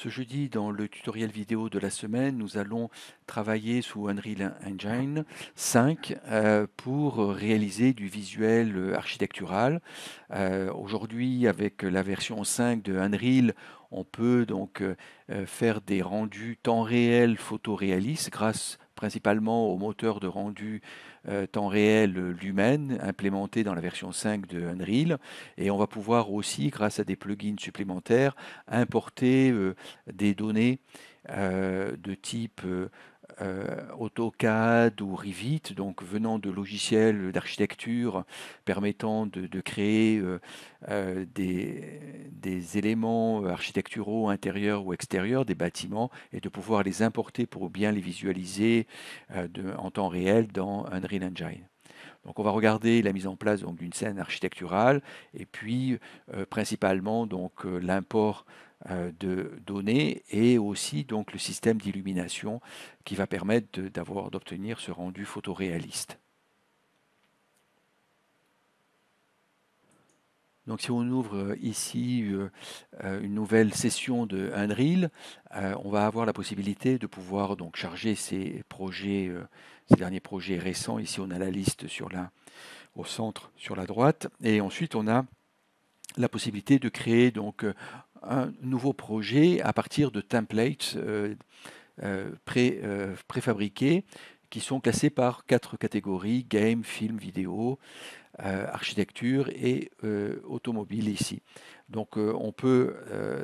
Ce jeudi, dans le tutoriel vidéo de la semaine, nous allons travailler sous Unreal Engine 5 euh, pour réaliser du visuel euh, architectural. Euh, aujourd'hui, avec la version 5 de Unreal, on peut donc faire des rendus temps réel photoréalistes grâce à principalement au moteur de rendu euh, temps réel euh, Lumen implémenté dans la version 5 de Unreal. Et on va pouvoir aussi, grâce à des plugins supplémentaires, importer euh, des données de type euh, AutoCAD ou Revit, donc venant de logiciels d'architecture permettant de, créer euh, euh, des, éléments architecturaux intérieurs ou extérieurs des bâtiments et de pouvoir les importer pour bien les visualiser en temps réel dans Unreal Engine. Donc on va regarder la mise en place d'une scène architecturale et puis principalement donc l'import euh, de données et aussi donc le système d'illumination qui va permettre d'avoir d'obtenir ce rendu photoréaliste. Donc si on ouvre euh, ici euh, une nouvelle session de Unreal, on va avoir la possibilité de pouvoir donc charger ces projets, ces derniers projets récents. Ici on a la liste sur au centre sur la droite. Et ensuite on a la possibilité de créer donc un nouveau projet à partir de templates euh, euh, euh, préfabriqués qui sont classés par quatre catégories, game, film, vidéo, euh, architecture et euh, automobile ici. Donc euh, on peut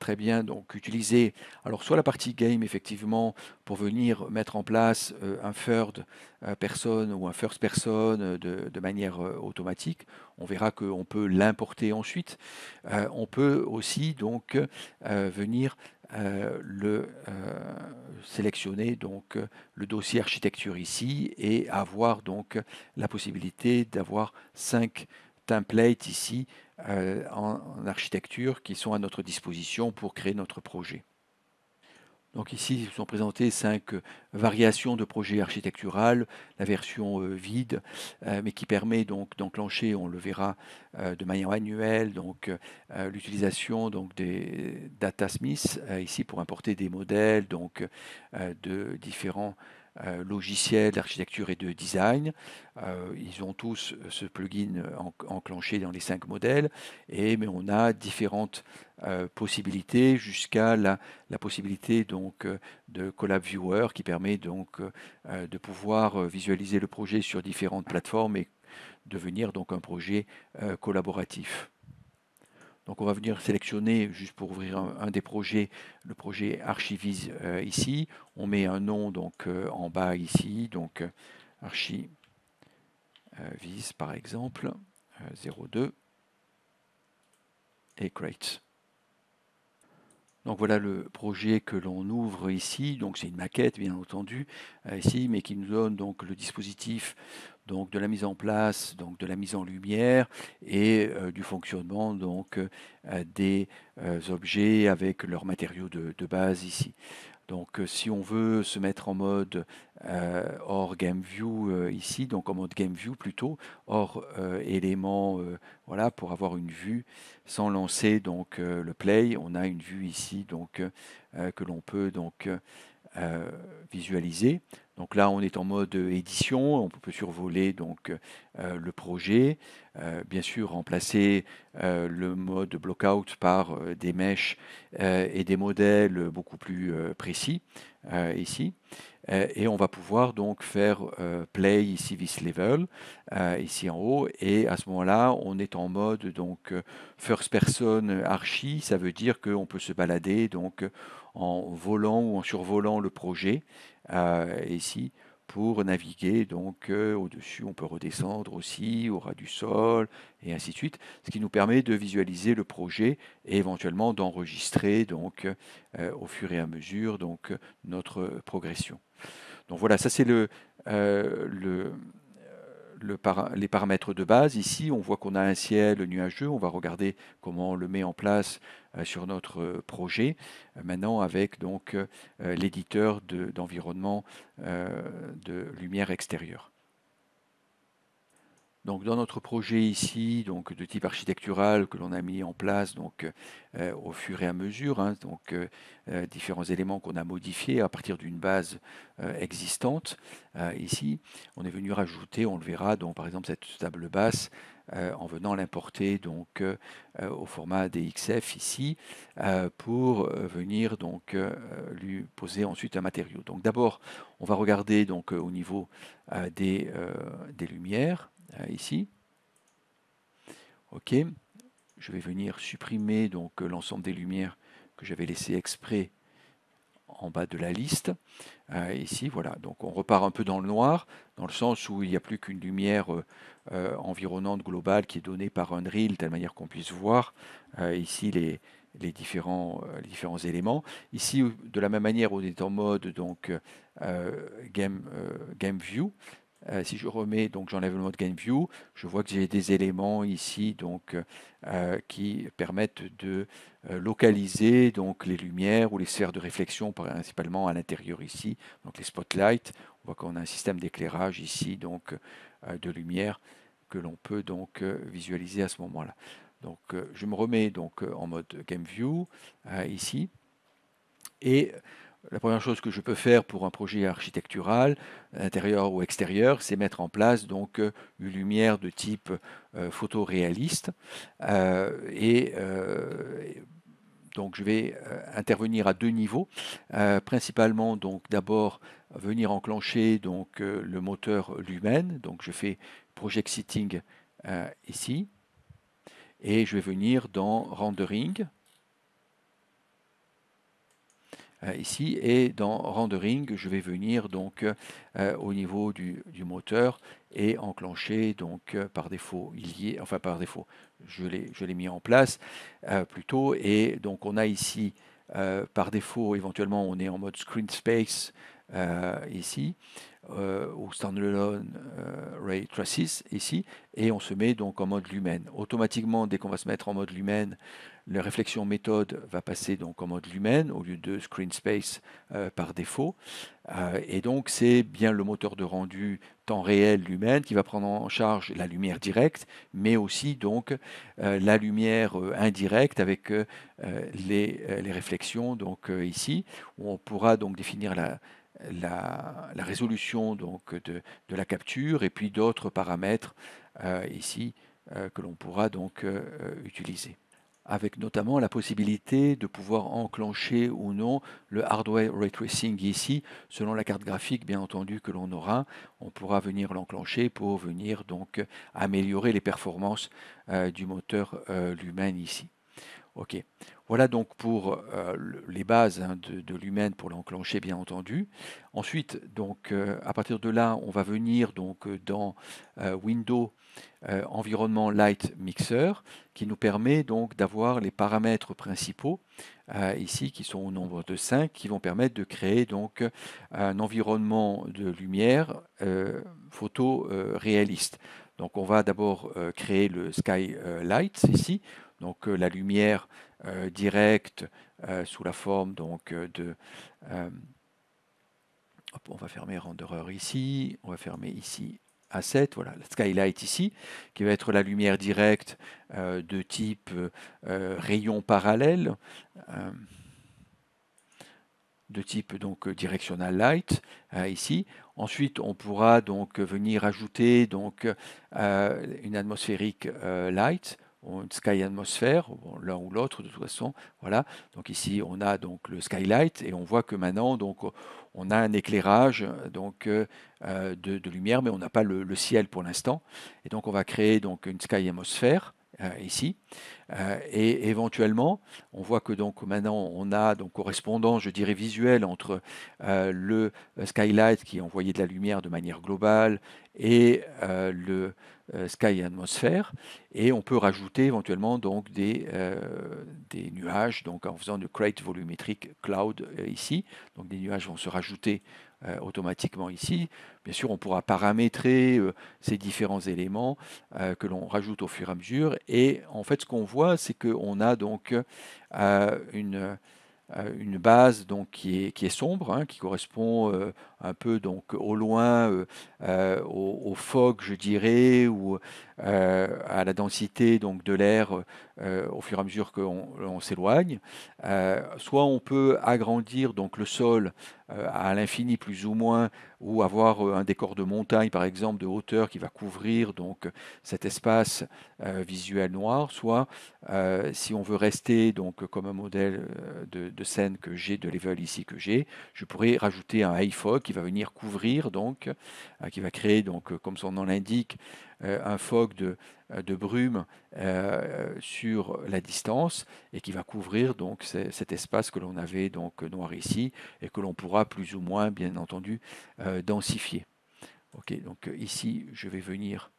très bien donc, utiliser alors soit la partie game effectivement pour venir mettre en place un third person ou un first person de, de manière automatique. On verra qu'on peut l'importer ensuite. on peut aussi donc venir euh, le, euh, sélectionner donc le dossier architecture ici et avoir donc la possibilité d'avoir cinq templates ici euh, en, architecture qui sont à notre disposition pour créer notre projet. Donc ici sont présentées cinq euh, variations de projet architectural, la version euh, vide, euh, mais qui permet donc d'enclencher, on le verra de manière annuelle, donc l'utilisation donc des datasmiths ici pour importer des modèles donc de différents euh, logiciels d'architecture et de design. Euh, ils ont tous euh, ce plugin enclenché dans les cinq modèles, et mais on a différentes possibilités jusqu'à la, possibilité donc de Collab Viewer qui permet donc de pouvoir visualiser le projet sur différentes plateformes et devenir donc un projet collaboratif. Donc on va venir sélectionner, juste pour ouvrir un, des projets, le projet Archivise euh, ici. On met un nom donc euh, en bas ici, donc euh, Archivise par exemple, 02 et Create. Donc voilà le projet que l'on ouvre ici. Donc c'est une maquette bien entendu ici, mais qui nous donne donc le dispositif donc de la mise en place, donc de la mise en lumière et euh, du fonctionnement donc euh, des euh, objets avec leurs matériaux de, base ici. Donc si on veut se mettre en mode hors game view ici, donc en mode game view plutôt, hors élément, voilà, pour avoir une vue sans lancer donc le play, on a une vue ici donc que l'on peut donc euh, visualiser. Donc là, on est en mode édition, on peut survoler donc euh, le projet, euh, bien sûr remplacer le mode blockout par des mèches et des modèles beaucoup plus précis ici. et on va pouvoir donc faire play ici this level ici en haut et à ce moment-là, on est en mode donc first person archi, ça veut dire qu'on peut se balader donc en volant ou en survolant le projet. ici euh, pour naviguer, donc euh, au-dessus, on peut redescendre aussi au ras du sol et ainsi de suite, ce qui nous permet de visualiser le projet et éventuellement d'enregistrer donc euh, au fur et à mesure donc notre progression. Donc voilà, ça c'est le, le les paramètres de base. Ici, on voit qu'on a un ciel nuageux. On va regarder comment on le met en place euh, sur notre euh, projet. Euh, maintenant, avec donc l'éditeur d'environnement de lumière extérieure dans notre projet ici, donc de type architectural que l'on a mis en place donc euh, au fur et à mesure, hein, donc euh, euh, différents éléments qu'on a modifiés à partir d'une base existante. ici, on est venu rajouter, on le verra, donc par exemple cette table basse en venant l'importer donc au format DXF ici pour venir donc lui poser ensuite un matériau. Donc d'abord, on va regarder donc au niveau des lumières. Euh, ici. OK. Je vais venir supprimer donc euh, l'ensemble des lumières que j'avais laissées exprès en bas de la liste. Euh, ici, voilà, donc on repart un peu dans le noir, dans le sens où il n'y a plus qu'une lumière environnante globale qui est donnée par Unreal, de telle manière qu'on puisse voir ici les, différents, éléments. Ici, de la même manière, on est en mode donc game View, euh, si je remets, donc j'enlève le mode Game View, je vois que j'ai des éléments ici donc, euh, qui permettent de euh, localiser donc, les lumières ou les sphères de réflexion principalement à l'intérieur ici, donc les spotlights. On voit qu'on a un système d'éclairage ici donc de lumière que l'on peut donc visualiser à ce moment-là. Donc je me remets donc en mode Game View, ici et la première chose que je peux faire pour un projet architectural, intérieur ou extérieur, c'est mettre en place donc euh, une lumière de type euh, photoréaliste. Euh, et donc je vais intervenir à deux niveaux, principalement donc d'abord venir enclencher donc le moteur Lumen. Donc je fais project sitting ici et je vais venir dans rendering euh, ici. Et dans rendering, je vais venir donc euh, au niveau du, moteur et enclencher donc euh, par défaut, il y est, enfin par défaut, je l'ai mis en place plutôt Et donc on a ici par défaut, éventuellement, on est en mode screen space ici, euh, ou standalone Ray Traces ici, et on se met donc en mode Lumen. Automatiquement, dès qu'on va se mettre en mode Lumen, la réflexion méthode va passer donc en mode Lumen au lieu de Screen Space euh, par défaut. Euh, et donc c'est bien le moteur de rendu temps réel Lumen qui va prendre en charge la lumière directe, mais aussi donc euh, la lumière indirecte avec les, les, réflexions donc ici où on pourra donc définir la, la, résolution donc, de, la capture et puis d'autres paramètres euh, ici euh, que l'on pourra donc euh, utiliser avec notamment la possibilité de pouvoir enclencher ou non le hardware ray tracing ici, selon la carte graphique bien entendu que l'on aura, on pourra venir l'enclencher pour venir donc améliorer les performances du moteur euh, ici. Ok. Voilà donc pour euh, les bases hein, de, de l'humaine pour l'enclencher, bien entendu. Ensuite, donc, euh, à partir de là, on va venir donc euh, dans Windows Environnement Light Mixer, qui nous permet donc d'avoir les paramètres principaux ici, qui sont au nombre de 5, qui vont permettre de créer donc un environnement de lumière photo réaliste. Donc, on va d'abord créer le Sky Light ici donc euh, la lumière euh, directe euh, sous la forme donc de on va fermer renderer ici, on va fermer ici à 7 voilà, la skylight ici, qui va être la lumière directe de type rayon parallèle, de type donc directional light ici. Ensuite, on pourra donc venir ajouter donc une atmosphérique light une sky atmosphère, l'un ou l'autre de toute façon. Voilà. Donc ici, on a donc le skylight et on voit que maintenant, donc, on a un éclairage donc, euh, euh, de, lumière, mais on n'a pas le, le, ciel pour l'instant. Et donc, on va créer donc une sky atmosphère euh, ici. Euh, et éventuellement, on voit que donc maintenant on a donc correspondance, je dirais, visuelle entre euh, le skylight qui envoyait de la lumière de manière globale et le sky atmosphère. Et on peut rajouter éventuellement donc des, des nuages, donc en faisant de crate volumétrique cloud ici. Donc des nuages vont se rajouter euh, automatiquement ici. Bien sûr, on pourra paramétrer euh, ces différents éléments euh, que l'on rajoute au fur et à mesure. Et en fait, ce qu'on voit, c'est qu'on a donc une euh, une base donc qui est, sombre, hein, qui correspond euh, un peu donc au loin, euh, au, au, je dirais, ou à la densité donc de l'air au fur et à mesure qu'on s'éloigne. soit on peut agrandir donc le sol à l'infini plus ou moins, ou avoir un décor de montagne par exemple de hauteur qui va couvrir donc cet espace euh, visuel noir, soit euh, si on veut rester donc comme un modèle euh, de, scène que j'ai, de level ici que j'ai, je pourrais rajouter un high fog qui va venir couvrir donc, qui va créer donc comme son nom l'indique un fog de, de brume sur la distance et qui va couvrir donc cet espace que l'on avait donc noir ici et que l'on pourra plus ou moins bien entendu densifier. Ok, donc ici je vais venir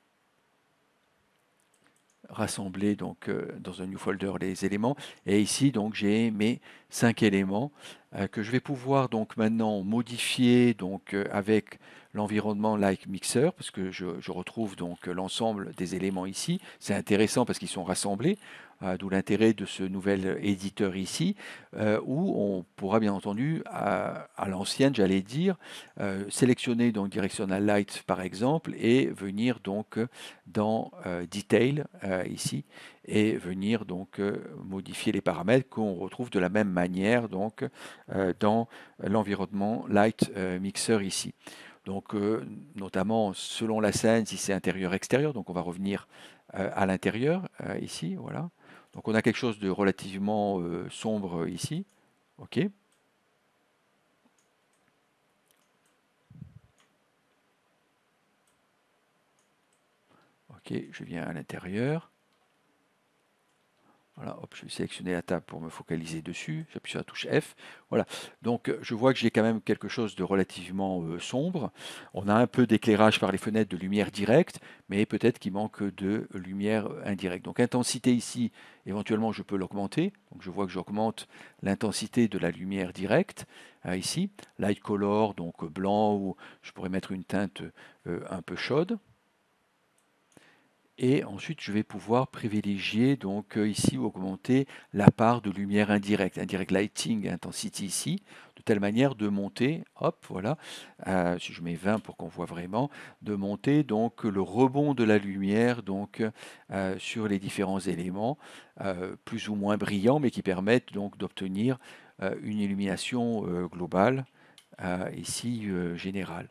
rassembler donc euh, dans un new folder les éléments. Et ici donc j'ai mes cinq éléments euh, que je vais pouvoir donc maintenant modifier donc euh, avec l'environnement like mixer parce que je, je retrouve donc l'ensemble des éléments ici. C'est intéressant parce qu'ils sont rassemblés. Euh, d'où l'intérêt de ce nouvel éditeur ici, euh, où on pourra bien entendu, à, l'ancienne, j'allais dire, euh, sélectionner donc Directional Light par exemple et venir donc dans Detail ici et venir donc modifier les paramètres qu'on retrouve de la même manière donc dans l'environnement Light Mixer ici. Donc, notamment selon la scène, si c'est intérieur-extérieur, donc on va revenir à l'intérieur ici, voilà. Donc on a quelque chose de relativement euh, sombre euh, ici. OK. OK, je viens à l'intérieur. Voilà, je vais sélectionner la table pour me focaliser dessus. J'appuie sur la touche F. Voilà. Donc euh, je vois que j'ai quand même quelque chose de relativement euh, sombre. On a un peu d'éclairage par les fenêtres de lumière directe, mais peut-être qu'il manque de lumière euh, indirecte. Donc intensité ici, éventuellement je peux l'augmenter. Donc je vois que j'augmente l'intensité de la lumière directe ici. Light color, donc blanc, ou je pourrais mettre une teinte un peu chaude. Et ensuite, je vais pouvoir privilégier, donc euh, ici, augmenter la part de lumière indirecte, indirect lighting intensity ici, de telle manière de monter, hop, voilà, euh, si je mets 20 pour qu'on voit vraiment, de monter donc le rebond de la lumière donc euh, sur les différents éléments, plus ou moins brillants, mais qui permettent donc d'obtenir une illumination globale, ici générale.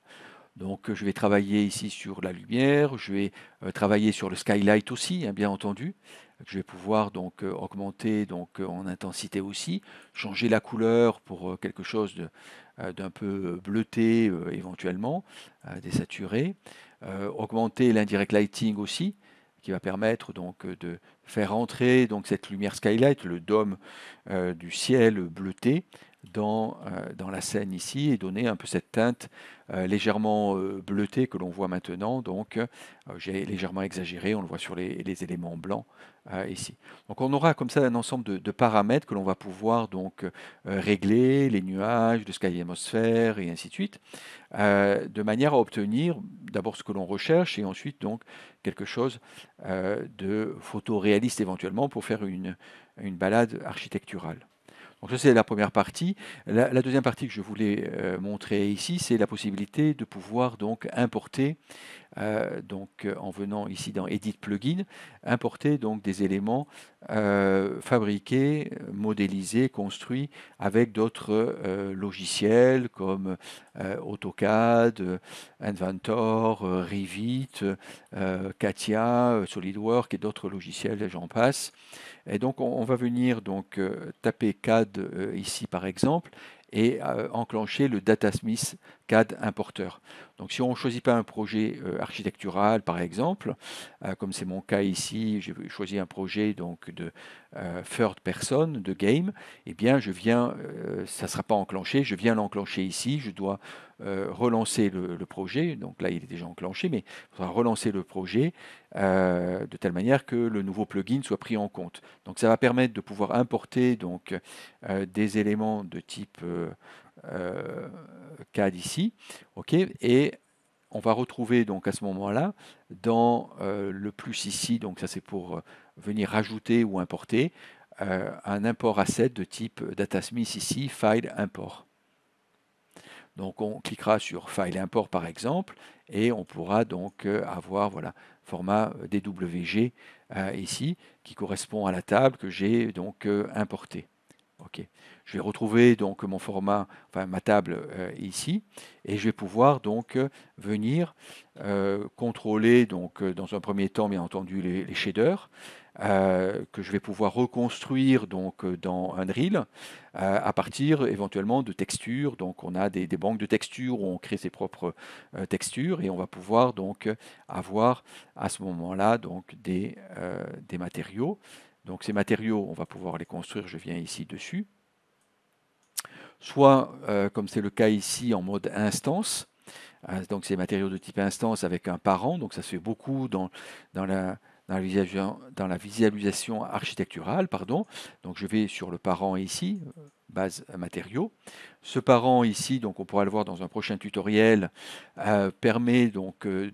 Donc euh, je vais travailler ici sur la lumière, je vais euh, travailler sur le skylight aussi, hein, bien entendu. Je vais pouvoir donc euh, augmenter donc en intensité aussi, changer la couleur pour quelque chose d'un peu bleuté éventuellement, désaturé. augmenter l'indirect lighting aussi, qui va permettre donc de, faire entrer donc cette lumière skylight, le dôme euh, du ciel bleuté, dans, euh, dans, la scène ici et donner un peu cette teinte euh, légèrement bleutée que l'on voit maintenant. Donc j'ai légèrement exagéré, on le voit sur les, éléments blancs ici. Donc on aura comme ça un ensemble de, paramètres que l'on va pouvoir donc régler, les nuages, le sky atmosphère et ainsi de suite, de manière à obtenir d'abord ce que l'on recherche et ensuite donc quelque chose de photoréaliste liste éventuellement pour faire une, une balade architecturale. Donc ça c'est la première partie. La, deuxième partie que je voulais euh, montrer ici, c'est la possibilité de pouvoir donc importer euh, donc euh, en venant ici dans Edit Plugin, importer donc des éléments euh, fabriqués, modélisés, construits avec d'autres logiciels comme AutoCAD, Inventor, Revit, Katia, SolidWorks et d'autres logiciels, j'en passe. Et donc on, va venir donc taper CAD ici par exemple et enclencher le Datasmith CAD importeur. Donc si on ne choisit pas un projet euh, architectural, par exemple, euh, comme c'est mon cas ici, j'ai choisi un projet donc de euh, third person, de game, eh bien je viens, ça ne sera pas enclenché, je viens l'enclencher ici, je dois relancer le, projet, donc là il est déjà enclenché, mais il faudra relancer le projet de telle manière que le nouveau plugin soit pris en compte. Donc ça va permettre de pouvoir importer donc, des éléments de type euh, CAD ici, ok, et on va retrouver donc à ce moment-là dans euh, le plus ici, donc ça c'est pour euh, venir rajouter ou importer un import asset de type data smith ici, file import. Donc on cliquera sur file import par exemple et on pourra donc avoir voilà format DWG ici qui correspond à la table que j'ai donc importée je vais retrouver donc mon format, enfin ma table euh, ici, et je vais pouvoir donc euh, venir euh, contrôler donc dans un premier temps bien entendu les, shaders que je vais pouvoir reconstruire donc dans drill à partir éventuellement de textures. Donc on a des, banques de textures où on crée ses propres textures et on va pouvoir donc avoir à ce moment-là donc des matériaux. Donc ces matériaux, on va pouvoir les construire, je viens ici dessus. Soit, euh, comme c'est le cas ici, en mode instance. Hein, donc ces matériaux de type instance avec un parent, donc ça se fait beaucoup dans, dans la, dans la visualisation architecturale, pardon. Donc je vais sur le parent ici, euh, base matériaux. Ce parent ici, donc on pourra le voir dans un prochain tutoriel, euh, permet donc euh,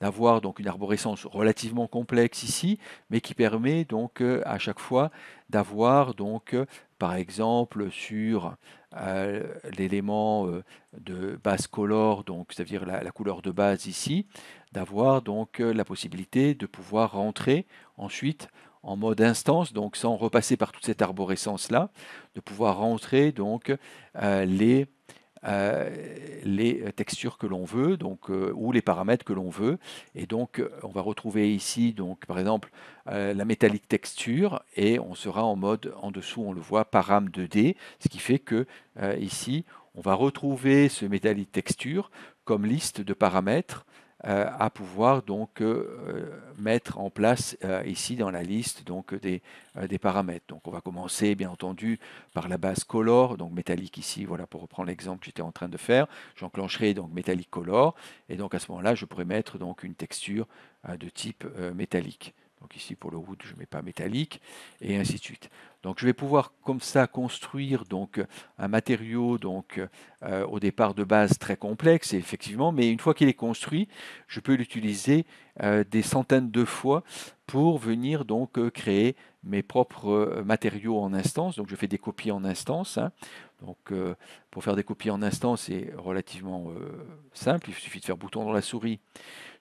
d'avoir donc une arborescence relativement complexe ici, mais qui permet donc à chaque fois d'avoir donc par exemple sur l'élément de base color, donc c'est-à-dire la, couleur de base ici, d'avoir donc euh, la possibilité de pouvoir rentrer ensuite en mode instance, donc sans repasser par toute cette arborescence-là, de pouvoir rentrer donc euh, les, euh, les textures que l'on veut, donc, ou les paramètres que l'on veut. Et donc on va retrouver ici donc, par exemple la métallique texture et on sera en mode en dessous, on le voit, param 2D, ce qui fait que ici on va retrouver ce métallique texture comme liste de paramètres euh, à pouvoir donc euh, euh, mettre en place ici dans la liste des, paramètres. on va commencer bien entendu par la base color, donc métallique ici, voilà pour reprendre l'exemple que j'étais en train de faire. J'enclencherai donc métallique color et donc à ce moment-là je pourrais mettre donc une texture de type métallique. Donc ici pour le route, je ne mets pas métallique, et ainsi de suite. Donc je vais pouvoir comme ça construire donc un matériau donc euh, au départ de base très complexe effectivement, mais une fois qu'il est construit, je peux l'utiliser euh, des centaines de fois pour venir donc euh, créer mes propres matériaux en instance. Donc je fais des copies en instance. Hein. Donc pour faire des copies en instance, c'est relativement simple. Il suffit de faire bouton dans la souris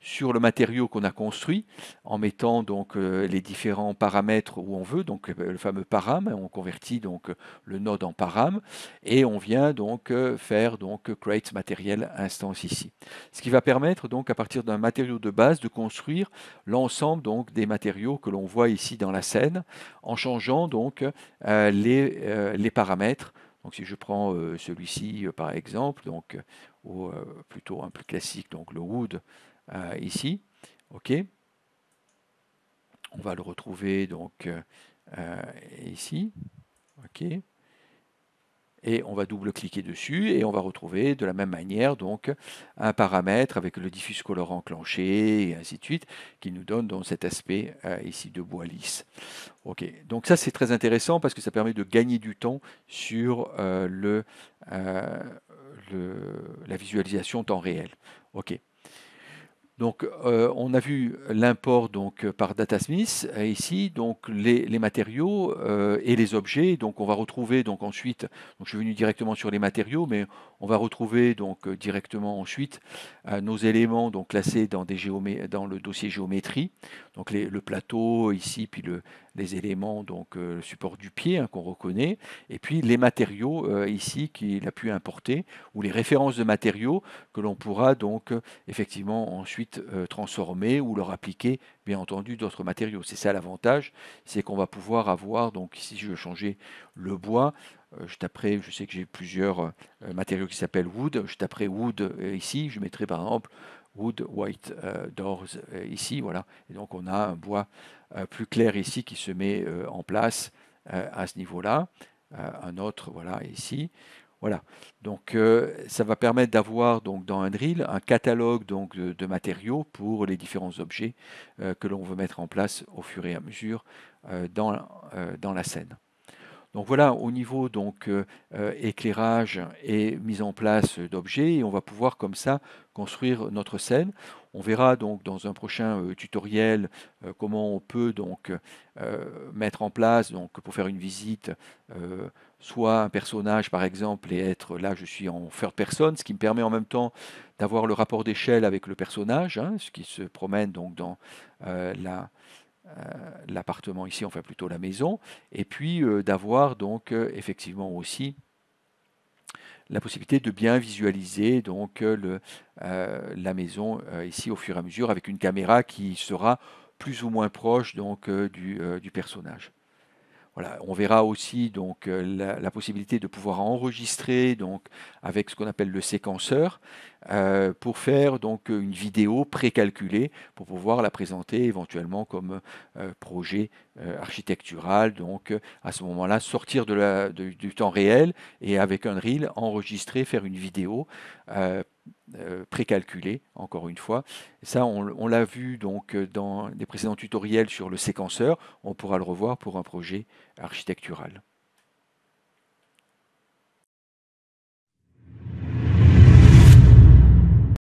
sur le matériau qu'on a construit en mettant donc euh, les différents paramètres où on veut, donc euh, le fameux param, on convertit donc euh, le node en param et on vient donc faire donc create matériel instance ici. Ce qui va permettre donc à partir d'un matériau de base de construire l'ensemble donc des matériaux que l'on voit ici dans la scène en changeant donc les, les paramètres donc si je prends celui-ci par exemple, donc, ou plutôt un plus classique, donc le wood, euh, ici. OK. On va le retrouver donc euh, euh, ici. OK. Et on va double-cliquer dessus et on va retrouver de la même manière donc un paramètre avec le diffuse colorant enclenché et ainsi de suite qui nous donne donc cet aspect ici de bois lisse. Ok, donc ça c'est très intéressant parce que ça permet de gagner du temps sur le, la visualisation temps réel. Ok. Donc, euh, on a vu l'import donc par DataSmith ici, donc les, matériaux euh, et les objets. Donc, on va retrouver donc ensuite. je suis venu directement sur les matériaux, mais on va retrouver donc directement ensuite euh, nos éléments donc classés dans des dans le dossier géométrie. Donc, le plateau ici, puis le les éléments, donc euh, le support du pied hein, qu'on reconnaît, et puis les matériaux euh, ici qu'il a pu importer, ou les références de matériaux que l'on pourra donc euh, effectivement ensuite transformer ou leur appliquer bien entendu d'autres matériaux. C'est ça l'avantage, c'est qu'on va pouvoir avoir, donc si je veux changer le bois, je taperai, je sais que j'ai plusieurs matériaux qui s'appellent wood, je taperai wood ici, je mettrai par exemple Wood White euh, Doors euh, ici. Voilà. Et donc on a un bois euh, plus clair ici qui se met en place à ce niveau-là. un autre, voilà, ici. Voilà. Donc ça va permettre d'avoir donc dans un drill un catalogue donc de, matériaux pour les différents objets que l'on veut mettre en place au fur et à mesure dans, dans la scène. Donc voilà, au niveau donc euh, euh, éclairage et mise en place d'objets, et on va pouvoir comme ça construire notre scène. On verra donc dans un prochain euh, tutoriel comment on peut donc mettre en place donc pour faire une visite soit un personnage par exemple et être là je suis en third personne, ce qui me permet en même temps d'avoir le rapport d'échelle avec le personnage, hein, ce qui se promène donc dans la euh, l'appartement ici, enfin plutôt la maison, et puis euh, d'avoir donc euh, effectivement aussi la possibilité de bien visualiser donc la maison ici au fur et à mesure avec une caméra qui sera plus ou moins proche donc du personnage on verra aussi donc euh, la, possibilité de pouvoir enregistrer donc avec ce qu'on appelle le séquenceur euh, pour faire donc une vidéo précalculée pour pouvoir la présenter éventuellement comme euh, projet architectural. Donc à ce moment-là, sortir du temps réel et avec un reel enregistrer, faire une vidéo euh, précalculé, encore une fois. Ça, on, l'a vu donc euh, dans des précédents tutoriels sur le séquenceur. On pourra le revoir pour un projet architectural.